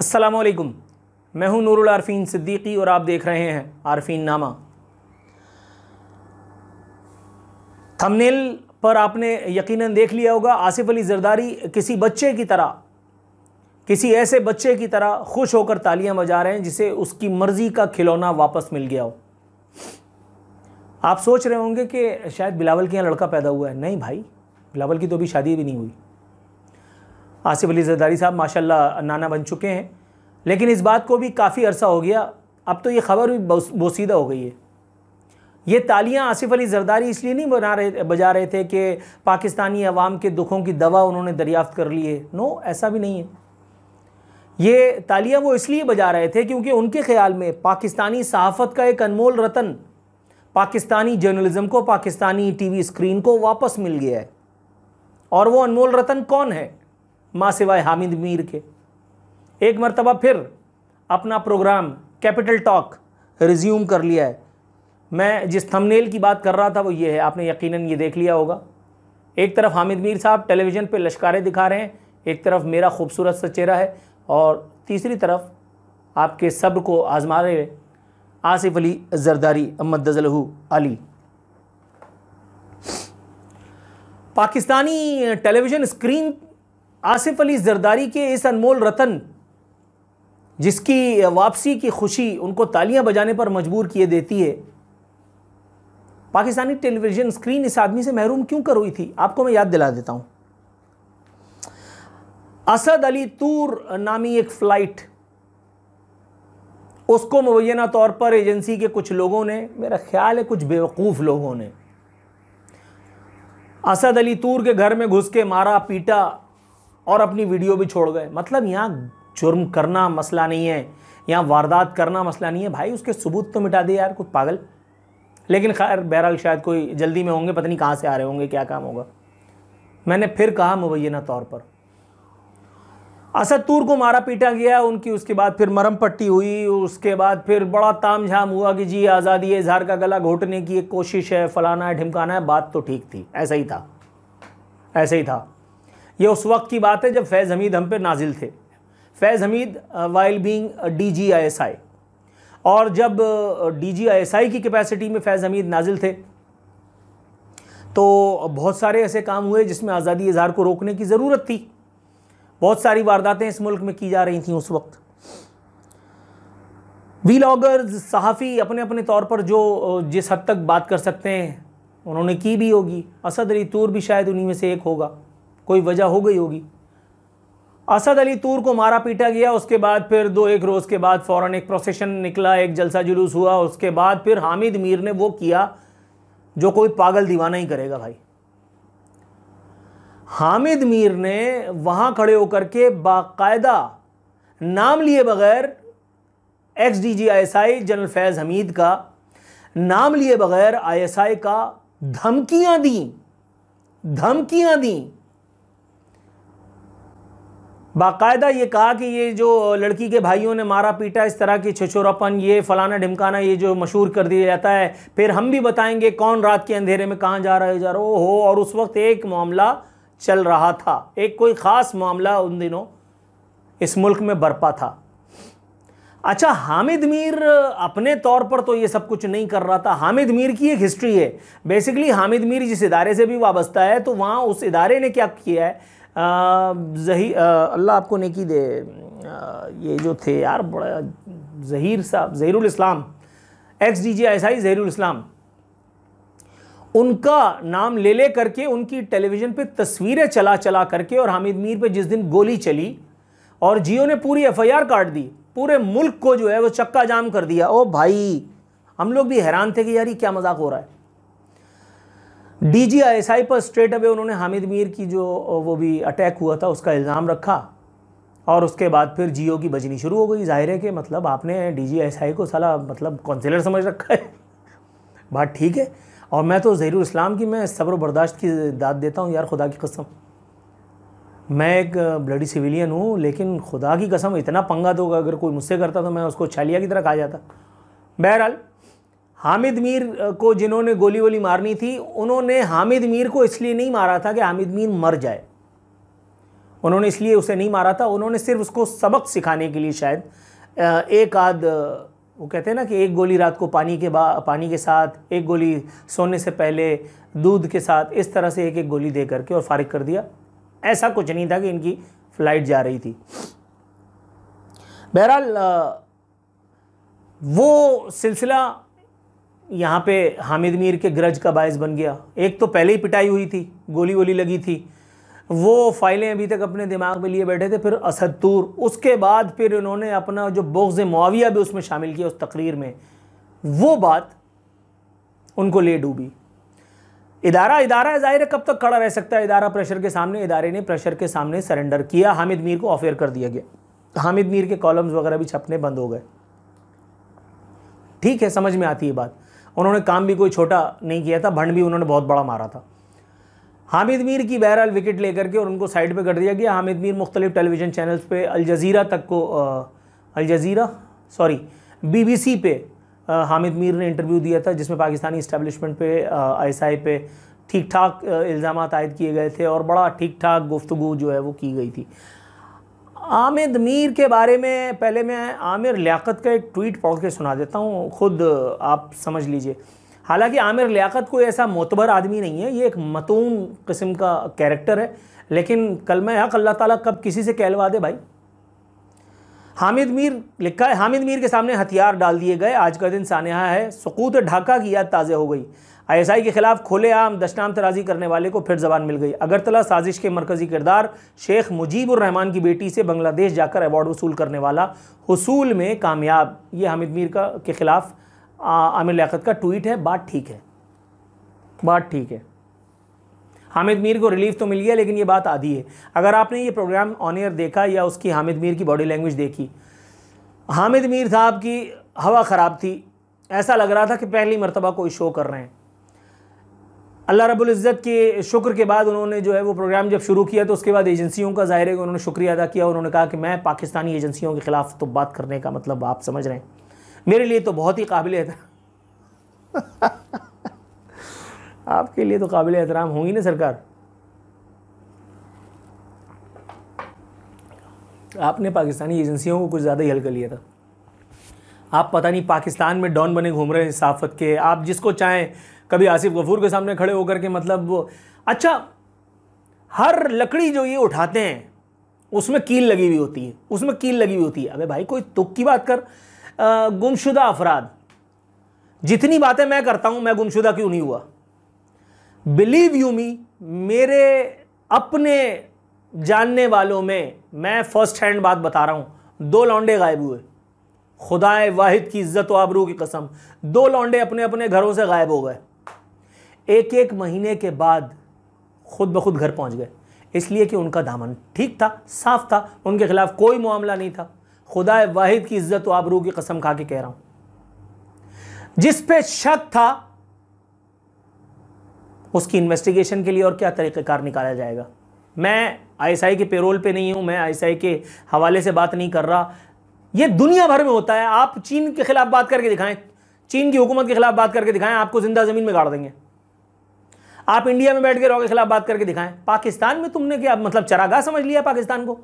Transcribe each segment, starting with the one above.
असलकुम मैं हूं नूरुल आरफीन सिद्दीकी और आप देख रहे हैं आरफीन नामा थंबनेल पर आपने यकीनन देख लिया होगा आसिफ अली जरदारी किसी बच्चे की तरह किसी ऐसे बच्चे की तरह खुश होकर तालियां बजा रहे हैं जिसे उसकी मर्ज़ी का खिलौना वापस मिल गया हो आप सोच रहे होंगे कि शायद बिलावल के यहाँ लड़का पैदा हुआ है नहीं भाई बिलावल की तो अभी शादी भी नहीं हुई आसिफ अली जरदारी साहब माशाल्लाह नाना बन चुके हैं लेकिन इस बात को भी काफ़ी अरसा हो गया अब तो ये खबर भी बोसीदा हो गई है ये तालियां आसिफ अली जरदारी इसलिए नहीं बना रहे बजा रहे थे कि पाकिस्तानी अवाम के दुखों की दवा उन्होंने दरियाफ्त कर ली है नो ऐसा भी नहीं है ये तालियां वो इसलिए बजा रहे थे क्योंकि उनके ख्याल में पाकिस्तानी सहाफ़त का एक अनमोल रतन पाकिस्तानी जर्नलिज़म को पाकिस्तानी टीवी स्क्रीन को वापस मिल गया है और वो अनमोल रतन कौन है माँ सिवाय हामिद मीर के एक मरतबा फिर अपना प्रोग्राम कैपिटल टॉक रिज्यूम कर लिया है मैं जिस थंबनेल की बात कर रहा था वो ये है आपने यकीनन ये देख लिया होगा एक तरफ हामिद मीर साहब टेलीविज़न पे लश्कारे दिखा रहे हैं एक तरफ मेरा खूबसूरत सा चेहरा है और तीसरी तरफ आपके सब्र को आजमा रहे आसिफ अली जरदारी अम्मदजलहू अली पाकिस्तानी टेलीविज़न स्क्रीन आसिफ अली जरदारी के इस अनमोल रतन जिसकी वापसी की खुशी उनको तालियां बजाने पर मजबूर किए देती है पाकिस्तानी टेलीविज़न स्क्रीन इस आदमी से महरूम क्यों कर हुई थी आपको मैं याद दिला देता हूँ असद अली तूर नामी एक फ़्लाइट उसको मुबैना तौर पर एजेंसी के कुछ लोगों ने मेरा ख्याल है कुछ बेवकूफ़ लोगों ने असद अली तूर के घर में घुस के मारा पीटा और अपनी वीडियो भी छोड़ गए मतलब यहाँ जुर्म करना मसला नहीं है यहाँ वारदात करना मसला नहीं है भाई उसके सबूत तो मिटा दिए यार कुछ पागल लेकिन खैर बहरहाल शायद कोई जल्दी में होंगे पता नहीं कहाँ से आ रहे होंगे क्या काम होगा मैंने फिर कहा मुबैना तौर पर असद तूर को मारा पीटा गया उनकी उसके बाद फिर मरम पट्टी हुई उसके बाद फिर बड़ा ताम झाम हुआ कि जी आज़ादी है इजहार का गला घोटने की एक कोशिश है फलाना है ढिमकाना है बात तो ठीक थी ऐसा ही था ऐसे ही था ये उस वक्त की बात है जब फैज़ हमीद हम पे नाजिल थे Faiz Hameed while being D G I S I और जब डी जी आई एस आई की कैपेसिटी में फैज़ हमीद नाजिल थे तो बहुत सारे ऐसे काम हुए जिसमें आज़ादी इजहार को रोकने की ज़रूरत थी बहुत सारी वारदातें इस मुल्क में की जा रही थी उस वक्त लॉगर्स सहाफ़ी अपने अपने तौर पर जो जिस हद तक बात कर सकते हैं उन्होंने की भी होगी असद अली तूर भी शायद उन्हीं में से एक होगा कोई वजह हो गई होगी असद अली तूर को मारा पीटा गया उसके बाद फिर दो एक रोज़ के बाद फ़ौरन एक प्रोसेशन निकला एक जलसा जुलूस हुआ उसके बाद फिर हामिद मीर ने वो किया जो कोई पागल दीवाना ही करेगा भाई हामिद मीर ने वहाँ खड़े होकर के बाकायदा नाम लिए बगैर ex D G I S I general Faiz Hameed का नाम लिए बगैर आई एस आई का धमकियाँ दी धमकियाँ दी बाकायदा ये कहा कि ये जो लड़की के भाइयों ने मारा पीटा इस तरह की छछोरापन ये फलाना ढिमकाना ये जो मशहूर कर दिया जाता है फिर हम भी बताएंगे कौन रात के अंधेरे में कहाँ जा रहा है जा रहा हो और उस वक्त एक मामला चल रहा था एक कोई ख़ास मामला उन दिनों इस मुल्क में बरपा था अच्छा हामिद मीर अपने तौर पर तो ये सब कुछ नहीं कर रहा था हामिद मीर की एक हिस्ट्री है बेसिकली हामिद मीर जिस इदारे से भी वाबस्ता है तो वहाँ उस इदारे ने क्या किया है जही अल्लाह आपको नेकी दे ये जो थे यार बड़ा जहीर साहब Zahirul Islam ex D G I Zahirul Islam उनका नाम ले ले करके उनकी टेलीविज़न पे तस्वीरें चला चला करके और हामिद मीर पे जिस दिन गोली चली और जियो ने पूरी एफआईआर काट दी पूरे मुल्क को जो है वो चक्का जाम कर दिया ओ भाई हम लोग भी हैरान थे कि यार ये क्या मजाक हो रहा है डीजीआईएसआई पर स्ट्रेट अवे उन्होंने हामिद मीर की जो वो भी अटैक हुआ था उसका इल्ज़ाम रखा और उसके बाद फिर जियो की बजनी शुरू हो गई जाहिर है कि मतलब आपने डीजीआईएसआई को साला मतलब कौंसिलर समझ रखा है बात ठीक है और मैं तो ज़हर इस्लाम की मैं सब्र बर्दाश्त की दाद देता हूँ यार खुदा की कसम मैं एक ब्लडी सिविलियन हूँ लेकिन खुदा की कसम इतना पंगा दोगा अगर कोई मुझसे करता तो मैं उसको छालिया की तरह खा जाता बहरहाल हामिद मीर को जिन्होंने गोली वोली मारनी थी उन्होंने हामिद मीर को इसलिए नहीं मारा था कि हामिद मीर मर जाए उन्होंने इसलिए उसे नहीं मारा था उन्होंने सिर्फ उसको सबक सिखाने के लिए शायद एक आध वो कहते हैं ना कि एक गोली रात को पानी के बा पानी के साथ एक गोली सोने से पहले दूध के साथ इस तरह से एक एक गोली दे करके और फारिग कर दिया ऐसा कुछ नहीं था कि इनकी फ़्लाइट जा रही थी बहरहाल वो सिलसिला यहाँ पे हामिद मीर के ग्रज का बायस बन गया एक तो पहले ही पिटाई हुई थी गोली वोली लगी थी वो फाइलें अभी तक अपने दिमाग में लिए बैठे थे फिर असदूर उसके बाद फिर इन्होंने अपना जो बोग्ज़ मुआविया भी उसमें शामिल किया उस तकरीर में वो बात उनको ले डूबी इदारा इदारा ज़ाहिर है कब तक खड़ा रह सकता है इदारा प्रेशर के सामने इदारे ने प्रेशर के सामने सरेंडर किया हामिद मीर को ऑफेयर कर दिया गया हामिद मीर के कॉलम्स वगैरह भी छपने बंद हो गए ठीक है समझ में आती है बात उन्होंने काम भी कोई छोटा नहीं किया था भंड भी उन्होंने बहुत बड़ा मारा था हामिद मीर की बहरहाल विकेट लेकर के और उनको साइड पे कर दिया गया हामिद मीर मुख्तलिफ टेलीविज़न चैनल्स पे अल जज़ीरा तक को अल जज़ीरा सॉरी बीबीसी पे हामिद मीर ने इंटरव्यू दिया था जिसमें पाकिस्तानी इस्टेब्लिशमेंट पे आई पे ठीक ठाक इल्ज़ाम आयद किए गए थे और बड़ा ठीक ठाक गुफ्तु जो है वो की गई थी आमिर मीर के बारे में पहले मैं आमिर लियाकत का एक ट्वीट पढ़ के सुना देता हूँ ख़ुद आप समझ लीजिए हालांकि आमिर लियाकत कोई ऐसा मोतबर आदमी नहीं है ये एक मतून किस्म का कैरेक्टर है लेकिन कल मैं हक अल्लाह ताला कब किसी से कहलवा दे भाई हामिद मीर लिखा है हामिद मीर के सामने हथियार डाल दिए गए आज का दिन सानहा है सकूत ढाका की याद ताज़े हो गई आईएसआई के खिलाफ खुलेआम दशनाम तराजी करने वाले को फिर जबान मिल गई अगरतला साजिश के मरकजी किरदार शेख मुजीबुर रहमान की बेटी से बांग्लादेश जाकर अवार्ड वसूल करने वाला हसूल में कामयाब ये हामिद मीर का के खिलाफ आमिर लियात का ट्वीट है बात ठीक है बात ठीक है हामिद मीर को रिलीफ तो मिल गया लेकिन ये बात आधी है अगर आपने ये प्रोग्राम ऑन एयर देखा या उसकी हामिद मीर की बॉडी लैंग्वेज देखी हामिद मीर साहब की हवा ख़राब थी ऐसा लग रहा था कि पहली मरतबा कोई शो कर रहे हैं अल्लाह रबुल्ज़त के शुक्र के बाद उन्होंने जो है वो प्रोग्राम जब शुरू किया तो उसके बाद एजेंसियों का ज़ाहिर है उन्होंने शुक्रिया अदा किया उन्होंने कहा कि मैं पाकिस्तानी एजेंसियों के ख़िलाफ़ तो बात करने का मतलब आप समझ रहे हैं मेरे लिए तो बहुत ही काबिल है आपके लिए तो काबिल एहतराम होंगी ना सरकार आपने पाकिस्तानी एजेंसियों को कुछ ज़्यादा ही हल कर लिया था आप पता नहीं पाकिस्तान में डॉन बने घूम रहे हैं साफत के आप जिसको चाहें कभी आसिफ गफूर के सामने खड़े होकर के मतलब अच्छा हर लकड़ी जो ये उठाते हैं उसमें कील लगी हुई होती है उसमें कील लगी हुई होती है अबे भाई कोई तुक की बात कर गुमशुदा अफराद जितनी बातें मैं करता हूँ मैं गुमशुदा क्यों नहीं हुआ बिलीव यू मी मेरे अपने जानने वालों में मैं फर्स्ट हैंड बात बता रहा हूँ दो लौंडे गायब हुए खुदाए वाहिद की इज्जत व आबरू की कसम दो लौंडे अपने अपने घरों से गायब हो गए एक एक महीने के बाद खुद ब खुद घर पहुँच गए इसलिए कि उनका दामन ठीक था साफ था उनके खिलाफ कोई मामला नहीं था खुदाए वाहिद की इज्जत व आबरू की कसम खा के कह रहा हूँ जिस पे शक था उसकी इन्वेस्टिगेशन के लिए और क्या तरीक़ेकार निकाला जाएगा मैं आईएसआई के पेरोल पे नहीं हूँ मैं आईएसआई के हवाले से बात नहीं कर रहा ये दुनिया भर में होता है आप चीन के खिलाफ बात करके दिखाएं चीन की हुकूमत के खिलाफ बात करके दिखाएं आपको जिंदा ज़मीन में गाड़ देंगे आप इंडिया में बैठ के रहो के खिलाफ बात करके दिखाएं पाकिस्तान में तुमने क्या मतलब चरागाह समझ लिया पाकिस्तान को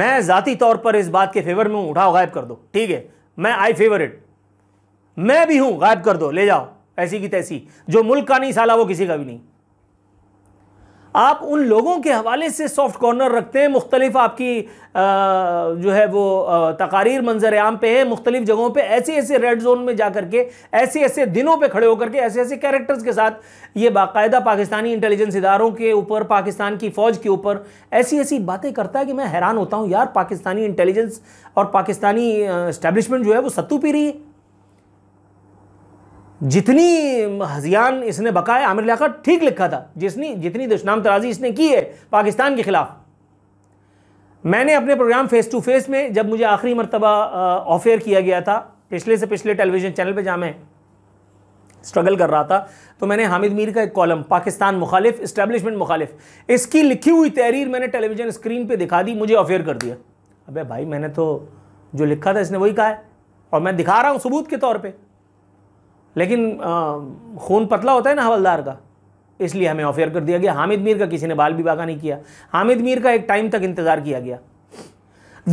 मैं ज़ाती तौर पर इस बात के फेवर में हूं उठाओ गायब कर दो ठीक है मैं आई फेवर इट मैं भी हूं गायब कर दो ले जाओ ऐसी की तैसी जो मुल्क का नहीं साला वो किसी का भी नहीं आप उन लोगों के हवाले से सॉफ्ट कॉर्नर रखते हैं मुख्तलिफ आपकी आ, जो है वो तकारीर मंजर आम पे है मुख्तलिफ जगहों पे ऐसे ऐसे रेड जोन में जा करके ऐसे ऐसे दिनों पे खड़े होकर के ऐसे ऐसे कैरेक्टर्स के साथ ये बाकायदा पाकिस्तानी इंटेलिजेंस इदारों के ऊपर पाकिस्तान की फ़ौज के ऊपर ऐसी ऐसी बातें करता है कि मैं हैरान होता हूँ यार पाकिस्तानी इंटेलिजेंस और पाकिस्तानी इस्टेब्लिशमेंट जो है वो सत्तू पी रही है जितनी हजियान इसने बकाया आमिर लिया ठीक लिखा था जिसनी जितनी दुश्नाम तराजी इसने की है पाकिस्तान के ख़िलाफ़ मैंने अपने प्रोग्राम फेस टू फेस में जब मुझे आखिरी मरतबा ऑफेयर किया गया था पिछले से पिछले टेलीविज़न चैनल पर जहाँ मैं स्ट्रगल कर रहा था तो मैंने हामिद मीर का एक कॉलम पाकिस्तान मुखालिफ इस्टेब्लिशमेंट मुखालिफ इसकी लिखी हुई तहरीर मैंने टेलीविज़न स्क्रीन पर दिखा दी मुझे ऑफेयर कर दिया अबे भाई मैंने तो जो लिखा था इसने वही कहा है और मैं दिखा रहा हूँ सबूत के तौर पर लेकिन खून पतला होता है ना हवलदार का इसलिए हमें ऑफेयर कर दिया गया हामिद मीर का किसी ने बाल भी बागा नहीं किया हामिद मीर का एक टाइम तक इंतज़ार किया गया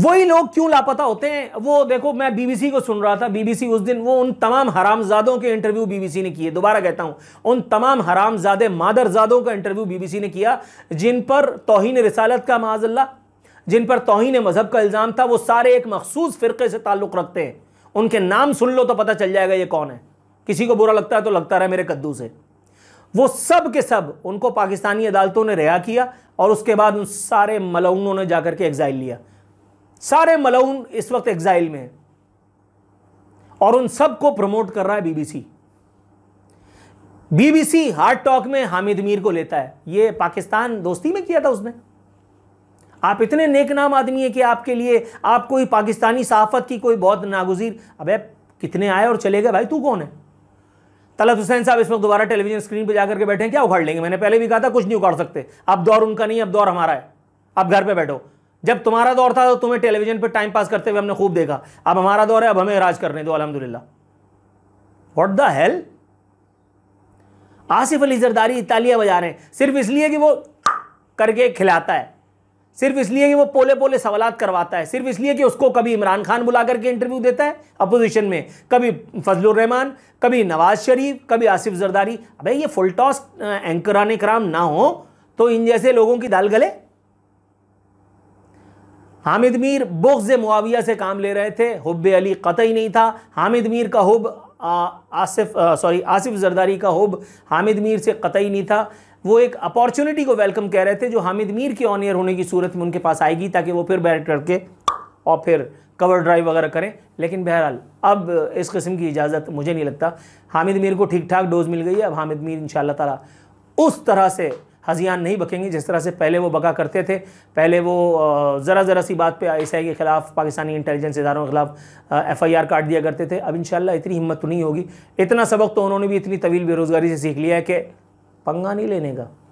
वही लोग क्यों लापता होते हैं वो देखो मैं बीबीसी को सुन रहा था बीबीसी उस दिन वो उन तमाम हरामजादों के इंटरव्यू बीबीसी ने किए दोबारा कहता हूं उन तमाम हरामजादे मादरजादों का इंटरव्यू बीबीसी ने किया जिन पर तोहिन रिसालत का माजल्ला जिन पर तोहिन मजहब का इल्ज़ाम था वो सारे एक मखसूस फ़िरके से ताल्लुक़ रखते हैं उनके नाम सुन लो तो पता चल जाएगा ये कौन है किसी को बुरा लगता है तो लगता रहा मेरे कद्दू से वो सब के सब उनको पाकिस्तानी अदालतों ने रिहा किया और उसके बाद उन सारे मलाउनों ने जाकर के एग्जाइल लिया सारे मलाउन इस वक्त एग्जाइल में है और उन सबको प्रमोट कर रहा है बीबीसी बीबीसी हार्ड टॉक में हामिद मीर को लेता है ये पाकिस्तान दोस्ती में किया था उसने आप इतने नेक नाम आदमी है कि आपके लिए आप कोई पाकिस्तानी सहाफत की कोई बहुत नागुजीर अब कितने आए और चले गए भाई तू कौन है तलत हुसैन साहब इस वक्त दोबारा टेलीविजन स्क्रीन पर जाकर के बैठे क्या उखाड़ लेंगे मैंने पहले भी कहा था कुछ नहीं उखाड़ सकते अब दौर उनका नहीं अब दौर हमारा है अब घर पर बैठो जब तुम्हारा दौर था तो तुम्हें टेलीविजन पर टाइम पास करते हुए हमने खूब देखा अब हमारा दौर है अब हमें राज करने दो अलहमदिल्ला what the hell Asif Ali Zardari इतालिया बजा रहे हैं सिर्फ इसलिए कि वो करके खिलाता है सिर्फ इसलिए कि वो पोले पोले सवाल करवाता है सिर्फ इसलिए कि उसको कभी इमरान खान बुला करके इंटरव्यू देता है अपोजिशन में कभी फजलुर रहमान कभी नवाज शरीफ कभी आसिफ जरदारी अबे ये फुल टॉस एंकराने कराम ना हो तो इन जैसे लोगों की दाल गले हामिद मीर बुग्ज मुआविया से काम ले रहे थे हुब अली कतई नहीं था हामिद मीर का हुब आसिफ सॉरी आसिफ जरदारी का हुब हामिद मीर से कतई नहीं था वो एक अपॉर्चुनिटी को वेलकम कह रहे थे जो हामिद मीर के ऑनियर होने की सूरत में उनके पास आएगी ताकि वो फिर बैट करके और फिर कवर ड्राइव वगैरह करें लेकिन बहरहाल अब इस किस्म की इजाज़त मुझे नहीं लगता हामिद मीर को ठीक ठाक डोज मिल गई है अब हामिद मीर इन ताला उस तरह से हजियान नहीं बकेंगे जिस तरह से पहले वो बका करते थे पहले वो ज़रा ज़रा सी बात पे आई के ख़िलाफ़ पाकिस्तानी इंटेलिजेंस इदारों के ख़िलाफ़ एफ़ आई आर काट दिया करते थे अब इन इतनी हिम्मत तो नहीं होगी इतना सबक तो उन्होंने भी इतनी तवील बेरोज़गारी से सीख लिया है कि पंगा नहीं लेने का